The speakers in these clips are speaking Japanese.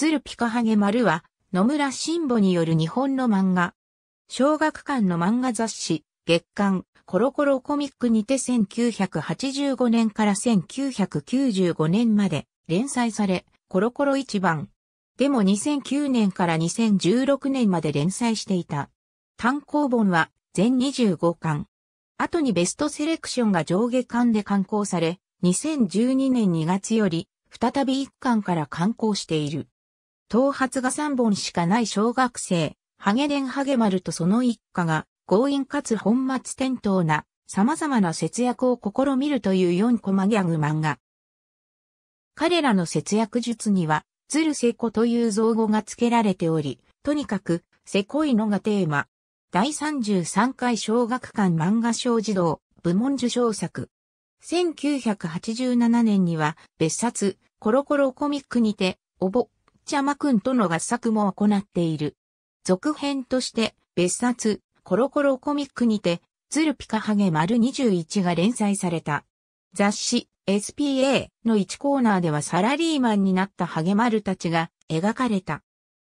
鶴ピカハゲ丸は、野村新保による日本の漫画。小学館の漫画雑誌、月刊、コロコロコミックにて1985年から1995年まで連載され、コロコロ一番。でも2009年から2016年まで連載していた。単行本は全25巻。後にベストセレクションが上下巻で刊行され、2012年2月より再び1巻から刊行している。頭髪が3本しかない小学生、ハゲデンハゲマルとその一家が、強引かつ本末転倒な、様々な節約を試みるという4コマギャグ漫画。彼らの節約術には、ズルセコという造語が付けられており、とにかく、セコイのがテーマ。第33回小学館漫画賞児童部門受賞作。1987年には別冊コロコロコミックにて、おぼ、チャマくんとの合作も行っている。続編として、別冊、コロコロコミックにて、ズルピカハゲ丸21が連載された。雑誌、SPA の1コーナーではサラリーマンになったハゲ丸たちが描かれた。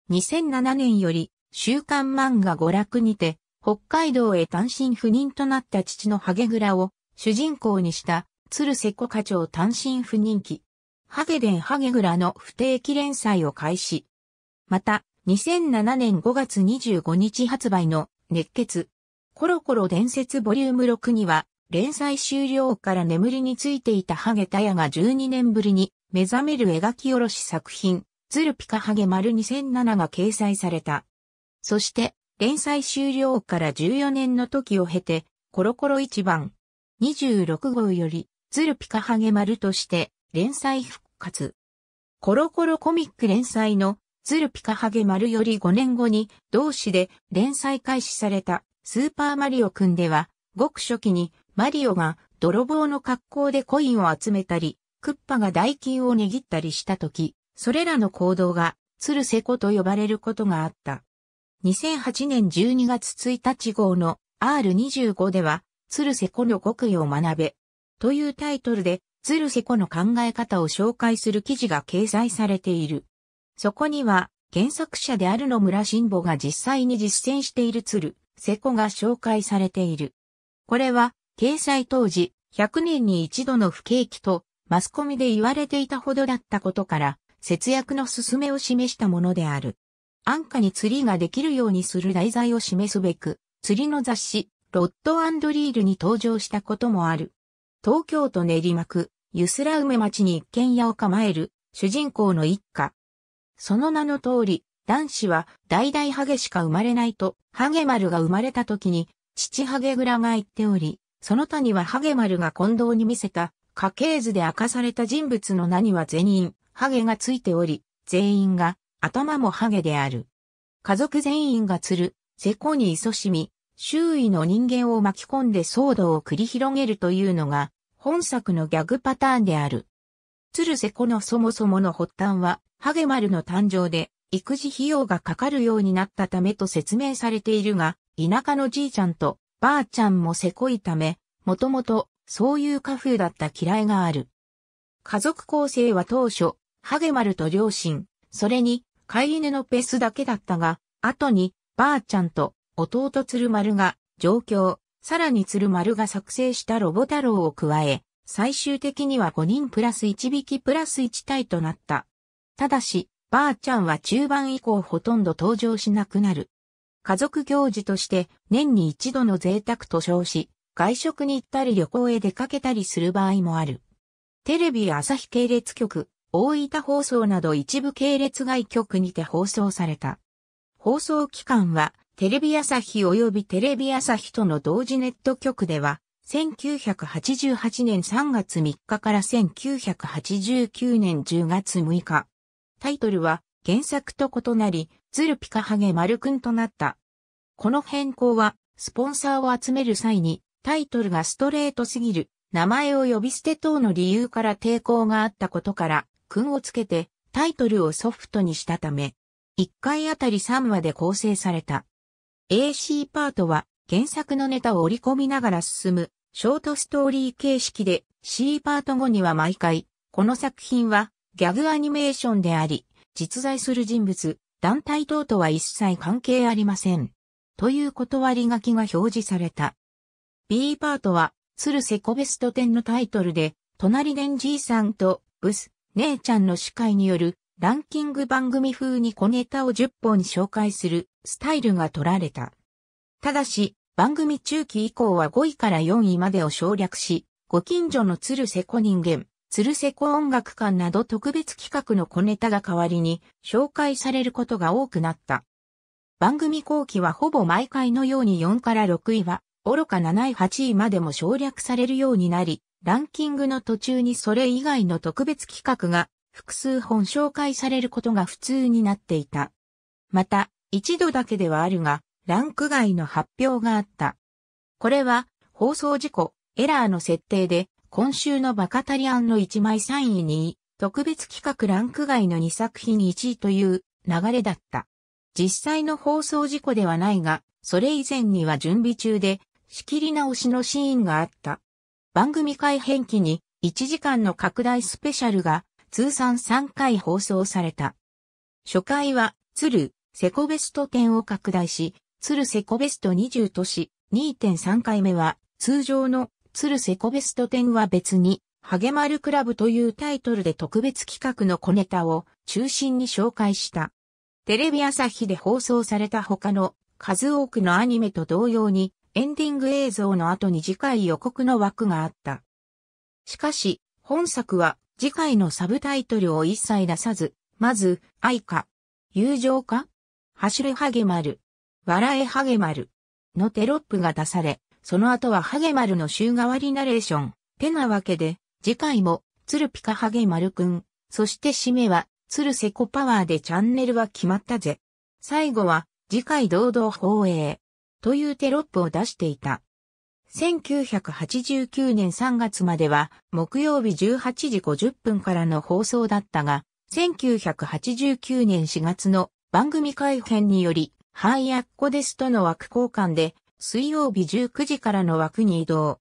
2007年より、週刊漫画娯楽にて、北海道へ単身赴任となった父のハゲグラを主人公にした、鶴瀬子課長単身赴任記。ハゲデン・ハゲグラの不定期連載を開始。また、2007年5月25日発売の熱血、コロコロ伝説ボリューム6には、連載終了から眠りについていたハゲタヤが12年ぶりに目覚める描き下ろし作品、ズルピカハゲ丸2007が掲載された。そして、連載終了から14年の時を経て、コロコロ一番、26号より、ズルピカハゲ丸として、連載復活。コロコロコミック連載のズルピカハゲ丸より5年後に同誌で連載開始されたスーパーマリオくんでは、ごく初期にマリオが泥棒の格好でコインを集めたり、クッパが代金を握ったりした時、それらの行動がツルセコと呼ばれることがあった。2008年12月1日号の R25 では、鶴瀬子の極意を学べ、というタイトルで鶴瀬セの考え方を紹介する記事が掲載されている。そこには、原作者である野村慎吾が実際に実践している鶴瀬セが紹介されている。これは、掲載当時、100年に一度の不景気と、マスコミで言われていたほどだったことから、節約の勧めを示したものである。安価に釣りができるようにする題材を示すべく、釣りの雑誌、ロッドリールに登場したこともある。東京都練馬区、ゆすら梅町に一軒家を構える主人公の一家。その名の通り、男子は代々ハゲしか生まれないと、ハゲ丸が生まれた時に、父ハゲ蔵が言っており、その他にはハゲ丸が近藤に見せた家系図で明かされた人物の名には全員、ハゲがついており、全員が頭もハゲである。家族全員が釣る、せこに勤しみ、周囲の人間を巻き込んで騒動を繰り広げるというのが、本作のギャグパターンである。鶴瀬子のそもそもの発端は、ハゲマルの誕生で、育児費用がかかるようになったためと説明されているが、田舎のじいちゃんとばあちゃんもせこいため、もともとそういう家風だった嫌いがある。家族構成は当初、ハゲマルと両親、それに飼い犬のペスだけだったが、後にばあちゃんと弟鶴丸が上京、さらに鶴丸が作成したロボ太郎を加え、最終的には5人プラス1匹プラス1体となった。ただし、ばあちゃんは中盤以降ほとんど登場しなくなる。家族行事として年に一度の贅沢と称し、外食に行ったり旅行へ出かけたりする場合もある。テレビ朝日系列局、大分放送など一部系列外局にて放送された。放送期間はテレビ朝日及びテレビ朝日との同時ネット局では、1988年3月3日から1989年10月6日。タイトルは原作と異なり、ズルピカハゲ丸くんとなった。この変更は、スポンサーを集める際に、タイトルがストレートすぎる、名前を呼び捨て等の理由から抵抗があったことから、くんをつけて、タイトルをソフトにしたため、1回あたり3話で構成された。AC パートは原作のネタを織り込みながら進むショートストーリー形式で C パート後には毎回、この作品はギャグアニメーションであり、実在する人物、団体等とは一切関係ありません。という断り書きが表示された。B パートは、鶴瀬コベスト展のタイトルで、隣でんじいさんと、ブス、姉ちゃんの司会による、ランキング番組風に小ネタを10本紹介する、スタイルが取られた。ただし、番組中期以降は5位から4位までを省略し、ご近所の鶴瀬子人間、鶴瀬子音楽館など特別企画の小ネタが代わりに紹介されることが多くなった。番組後期はほぼ毎回のように4から6位は、愚か7位8位までも省略されるようになり、ランキングの途中にそれ以外の特別企画が複数本紹介されることが普通になっていた。また、一度だけではあるが、ランク外の発表があった。これは、放送事故、エラーの設定で、今週のバカタリアンの1枚3位に、特別企画ランク外の2作品1位という流れだった。実際の放送事故ではないが、それ以前には準備中で、仕切り直しのシーンがあった。番組改編期に1時間の拡大スペシャルが通算3回放送された。初回は、鶴、セコベスト10を拡大し、鶴セコベスト20とし、2.3回目は、通常の鶴セコベスト10は別に、ハゲマルクラブというタイトルで特別企画の小ネタを中心に紹介した。テレビ朝日で放送された他の数多くのアニメと同様にエンディング映像の後に次回予告の枠があった。しかし、本作は次回のサブタイトルを一切出さず、まず、愛か、友情か、走れハゲマル、笑えハゲマルのテロップが出され、その後はハゲマルの週替わりナレーション。てなわけで、次回も、鶴ピカハゲマルくん、そして締めは、鶴セコパワーでチャンネルは決まったぜ。最後は、次回堂々放映。というテロップを出していた。1989年3月までは、木曜日18時50分からの放送だったが、1989年4月の番組改編により、ハイやっこですとの枠交換で、水曜日19時からの枠に移動。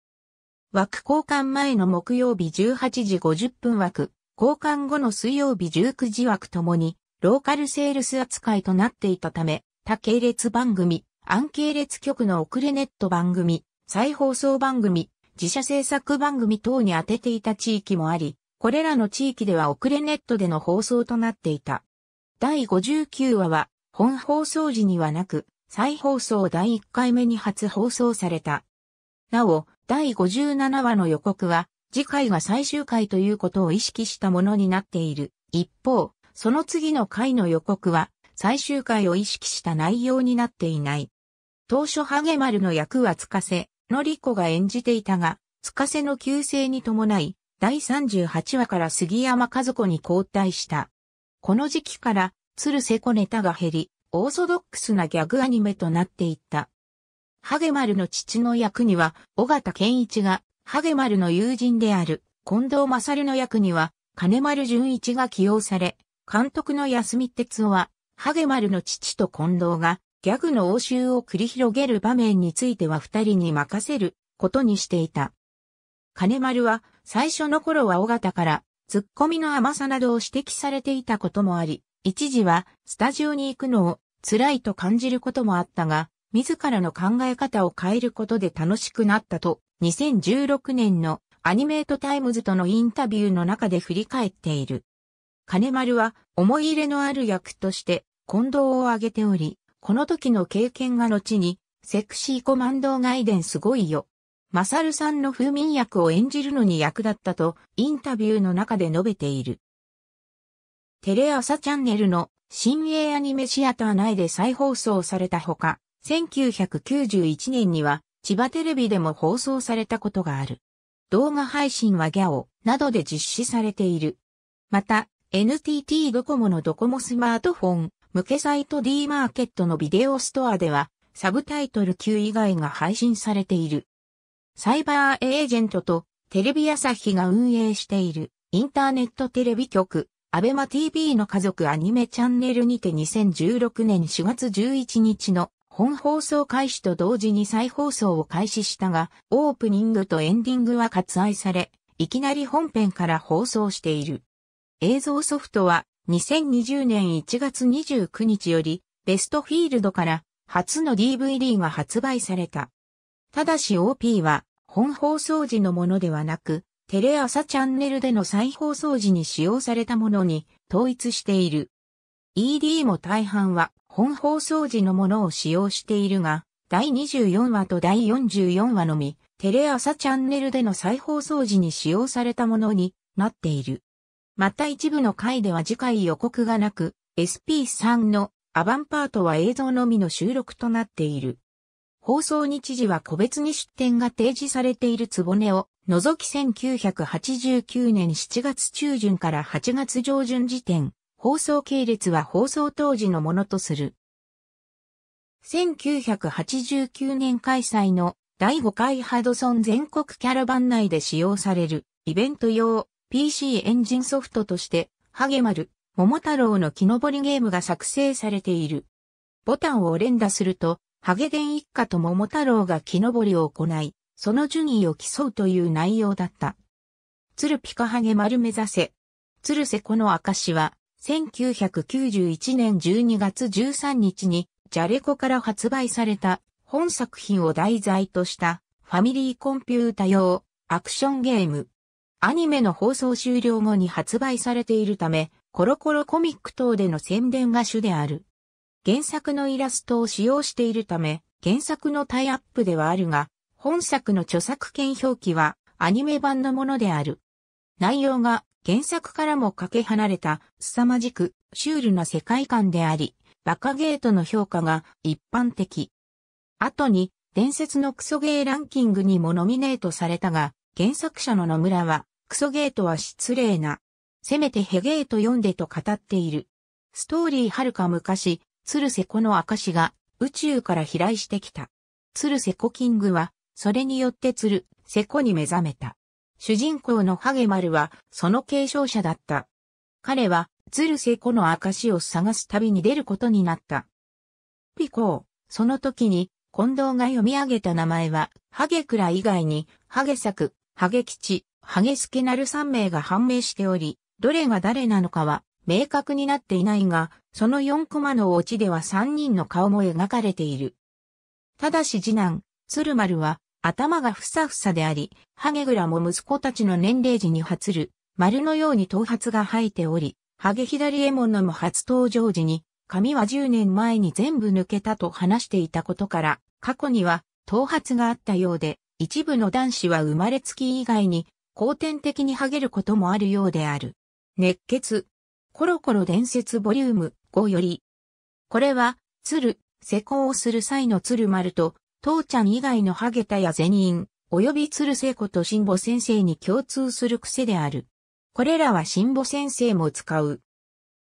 枠交換前の木曜日18時50分枠、交換後の水曜日19時枠ともに、ローカルセールス扱いとなっていたため、他系列番組、暗系列局の遅れネット番組、再放送番組、自社制作番組等に当てていた地域もあり、これらの地域では遅れネットでの放送となっていた。第59話は、本放送時にはなく、再放送第1回目に初放送された。なお、第57話の予告は、次回が最終回ということを意識したものになっている。一方、その次の回の予告は、最終回を意識した内容になっていない。当初ハゲマルの役はつかせ、のりこが演じていたが、つかせの旧姓に伴い、第38話から杉山和子に交代した。この時期から、鶴瀬子ネタが減り、オーソドックスなギャグアニメとなっていった。ハゲマルの父の役には、尾形健一が、ハゲマルの友人である、近藤勝の役には、金丸淳一が起用され、監督の安見哲夫は、ハゲマルの父と近藤が、ギャグの応酬を繰り広げる場面については二人に任せることにしていた。金丸は、最初の頃は尾形から、ツッコミの甘さなどを指摘されていたこともあり、一時はスタジオに行くのを辛いと感じることもあったが、自らの考え方を変えることで楽しくなったと、2016年のアニメートタイムズとのインタビューの中で振り返っている。金丸は思い入れのある役として近藤を挙げており、この時の経験が後に、セクシーコマンドガイデンすごいよマサルさんの風民役を演じるのに役立ったと、インタビューの中で述べている。テレ朝チャンネルの新鋭アニメシアター内で再放送されたほか、1991年には千葉テレビでも放送されたことがある。動画配信はギャオなどで実施されている。また、NTT ドコモのドコモスマートフォン、向けサイト D マーケットのビデオストアでは、サブタイトル級以外が配信されている。サイバーエージェントとテレビ朝日が運営しているインターネットテレビ局、アベマ TV の家族アニメチャンネルにて2016年4月11日の本放送開始と同時に再放送を開始したが、オープニングとエンディングは割愛され、いきなり本編から放送している。映像ソフトは2020年1月29日よりベストフィールドから初の DVD が発売された。ただし OP は本放送時のものではなく、テレ朝チャンネルでの再放送時に使用されたものに統一している。ED も大半は本放送時のものを使用しているが、第24話と第44話のみ、テレ朝チャンネルでの再放送時に使用されたものになっている。また一部の回では次回予告がなく、SP3 のアバンパートは映像のみの収録となっている。放送日時は個別に出展が提示されているつぼねを、除き1989年7月中旬から8月上旬時点、放送系列は放送当時のものとする。1989年開催の第5回ハドソン全国キャラバン内で使用されるイベント用 PC エンジンソフトとして、ハゲマル、桃太郎の木登りゲームが作成されている。ボタンを連打すると、ハゲデン一家と桃太郎が木登りを行い、その順位を競うという内容だった。鶴ピカハゲ丸目指せ。鶴瀬子の証は、1991年12月13日に、ジャレコから発売された本作品を題材としたファミリーコンピュータ用アクションゲーム。アニメの放送終了後に発売されているため、コロコロコミック等での宣伝が主である。原作のイラストを使用しているため、原作のタイアップではあるが、本作の著作権表記はアニメ版のものである。内容が原作からもかけ離れた凄まじくシュールな世界観であり、バカゲートの評価が一般的。後に伝説のクソゲーランキングにもノミネートされたが、原作者の野村はクソゲートは失礼な。せめてヘゲート読んでと語っている。ストーリーはるか昔、鶴瀬湖の証が宇宙から飛来してきた。鶴瀬湖キングは、それによって鶴瀬湖に目覚めた。主人公のハゲマルは、その継承者だった。彼は、鶴瀬湖の証を探す旅に出ることになった。ピコー、その時に、近藤が読み上げた名前は、ハゲクラ以外に、ハゲ作、ハゲ吉、ハゲスケなる三名が判明しており、どれが誰なのかは明確になっていないが、その4コマのオチでは3人の顔も描かれている。ただし次男、鶴丸は、頭がふさふさであり、ハゲグラも息子たちの年齢時に発る、丸のように頭髪が生えており、ハゲ左衛門のも初登場時に、髪は10年前に全部抜けたと話していたことから、過去には、頭髪があったようで、一部の男子は生まれつき以外に、後天的にハゲることもあるようである。熱血、コロコロ伝説ボリューム5より、これは、鶴、施工をする際の鶴丸と、父ちゃん以外のハゲタや善人、及び鶴聖子と辛母先生に共通する癖である。これらは辛母先生も使う。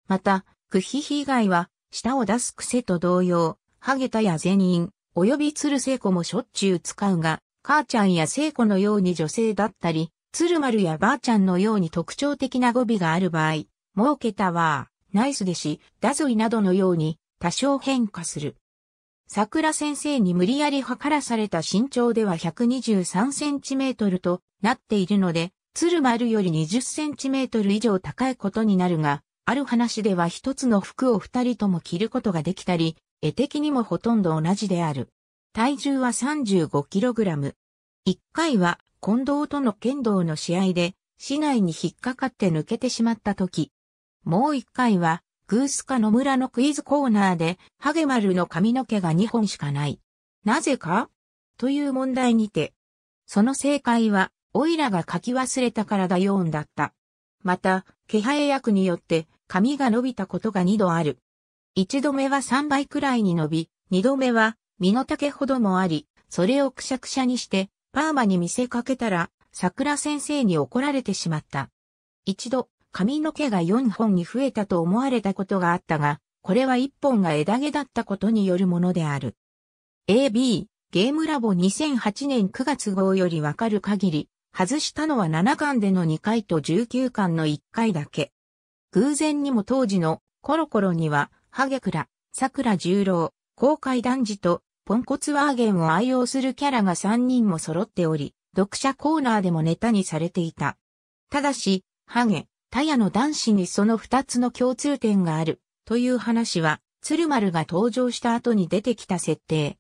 また、クヒヒ以外は、舌を出す癖と同様、ハゲタや善人、及び鶴聖子もしょっちゅう使うが、母ちゃんや聖子のように女性だったり、鶴丸やばあちゃんのように特徴的な語尾がある場合、儲けたわー、ナイスでし、ダゾイなどのように多少変化する。桜先生に無理やり測らされた身長では123センチメートルとなっているので、鶴丸より20センチメートル以上高いことになるが、ある話では一つの服を二人とも着ることができたり、絵的にもほとんど同じである。体重は 35kg。一回は近藤との剣道の試合で、市内に引っかかって抜けてしまった時、もう一回は、グースカ野村のクイズコーナーで、ハゲマルの髪の毛が2本しかない。なぜかという問題にて、その正解は、オイラが書き忘れたからだよーんだった。また、気配役によって、髪が伸びたことが2度ある。1度目は3倍くらいに伸び、2度目は、身の丈ほどもあり、それをくしゃくしゃにして、パーマに見せかけたら、桜先生に怒られてしまった。一度、髪の毛が4本に増えたと思われたことがあったが、これは1本が枝毛だったことによるものである。AB、ゲームラボ2008年9月号よりわかる限り、外したのは7巻での2回と19巻の1回だけ。偶然にも当時のコロコロには、ハゲクラ、桜十郎、公開男児と、ポンコツワーゲンを愛用するキャラが3人も揃っており、読者コーナーでもネタにされていた。ただし、ハゲ、他野の男子にその二つの共通点がある、という話は、鶴丸が登場した後に出てきた設定。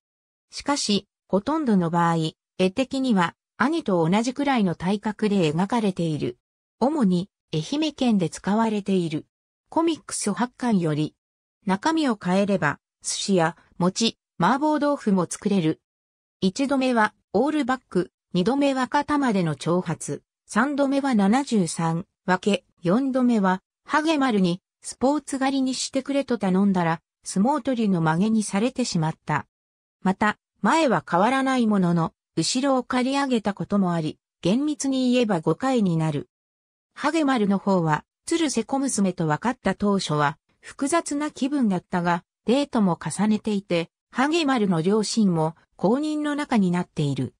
しかし、ほとんどの場合、絵的には、兄と同じくらいの体格で描かれている。主に、愛媛県で使われている。コミックス発刊より、中身を変えれば、寿司や餅、麻婆豆腐も作れる。一度目は、オールバック、二度目は肩までの挑発、三度目は73、分け、4度目は、ハゲ丸に、スポーツ狩りにしてくれと頼んだら、相撲取りの曲げにされてしまった。また、前は変わらないものの、後ろを刈り上げたこともあり、厳密に言えば5回になる。ハゲ丸の方は、鶴瀬小娘と分かった当初は、複雑な気分だったが、デートも重ねていて、ハゲ丸の両親も公認の中になっている。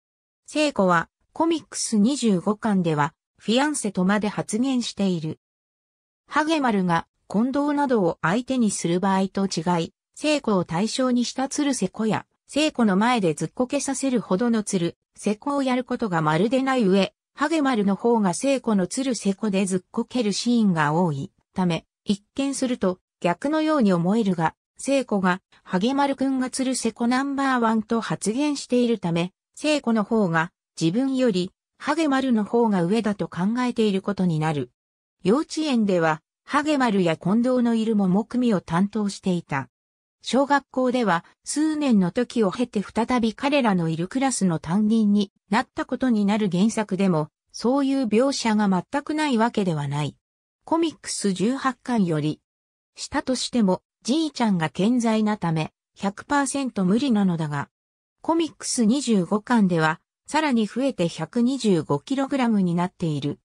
聖子は、コミックス25巻では、フィアンセとまで発言している。ハゲマルが近藤などを相手にする場合と違い、聖子を対象にした鶴瀬子や、聖子の前でずっこけさせるほどの鶴、瀬子をやることがまるでない上、ハゲマルの方が聖子の鶴瀬子でずっこけるシーンが多いため、一見すると逆のように思えるが、聖子が、ハゲマルくんが鶴瀬子ナンバーワンと発言しているため、聖子の方が自分よりハゲマルの方が上だと考えていることになる。幼稚園では、ハゲマルや近藤のいるもく組を担当していた。小学校では数年の時を経て再び彼らのいるクラスの担任になったことになる原作でも、そういう描写が全くないわけではない。コミックス18巻より、したとしても、じいちゃんが健在なため、100%無理なのだが、コミックス25巻では、さらに増えて 125kg になっている。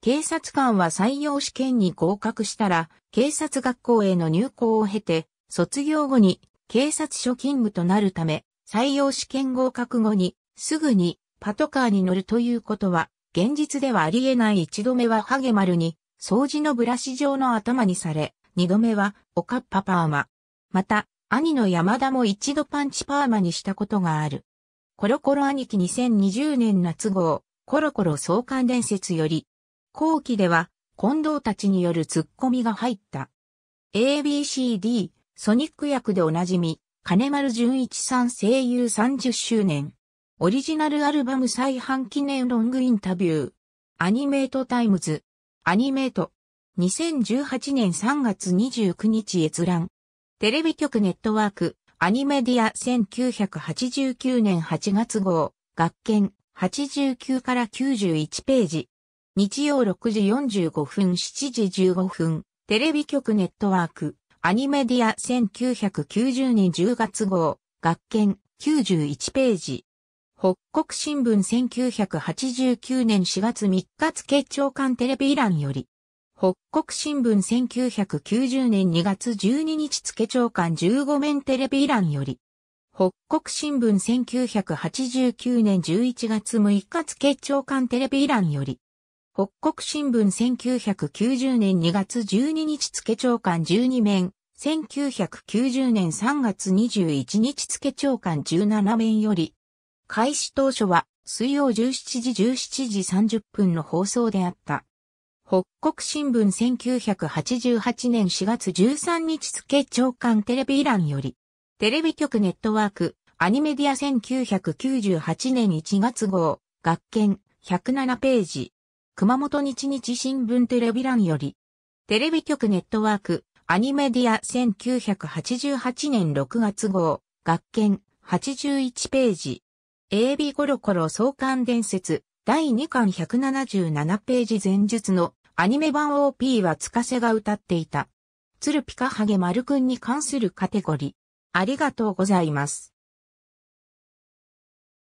警察官は採用試験に合格したら、警察学校への入校を経て、卒業後に警察署勤務となるため、採用試験合格後に、すぐにパトカーに乗るということは、現実ではありえない一度目はハゲマルに、掃除のブラシ状の頭にされ、二度目は、おかっぱパーマ。また、兄の山田も一度パンチパーマにしたことがある。コロコロ兄貴2020年夏号、コロコロ創刊伝説より、後期では、近藤たちによるツッコミが入った。ABCD、ソニック役でおなじみ、金丸淳一さん声優30周年。オリジナルアルバム再販記念ロングインタビュー。アニメートタイムズ。アニメート。2018年3月29日閲覧。テレビ局ネットワーク。アニメディア1989年8月号、学研89から91ページ。日曜6時45分7時15分、テレビ局ネットワーク、アニメディア1990年10月号、学研91ページ。北国新聞1989年4月3日付長官テレビ欄より、北国新聞1990年2月12日付長官15面テレビ欄より。北国新聞1989年11月6日付長官テレビ欄より。北国新聞1990年2月12日付長官12面。1990年3月21日付長官17面より。開始当初は水曜17時17時30分の放送であった。北国新聞1988年4月13日付長官テレビ欄より、テレビ局ネットワーク、アニメディア1998年1月号、学研107ページ、熊本日日新聞テレビ欄より、テレビ局ネットワーク、アニメディア1988年6月号、学研81ページ。AB コロコロ創刊伝説第2巻177ページ前述のアニメ版 OP はつかせが歌っていた。鶴ピカハゲ丸くんに関するカテゴリー。ありがとうございます。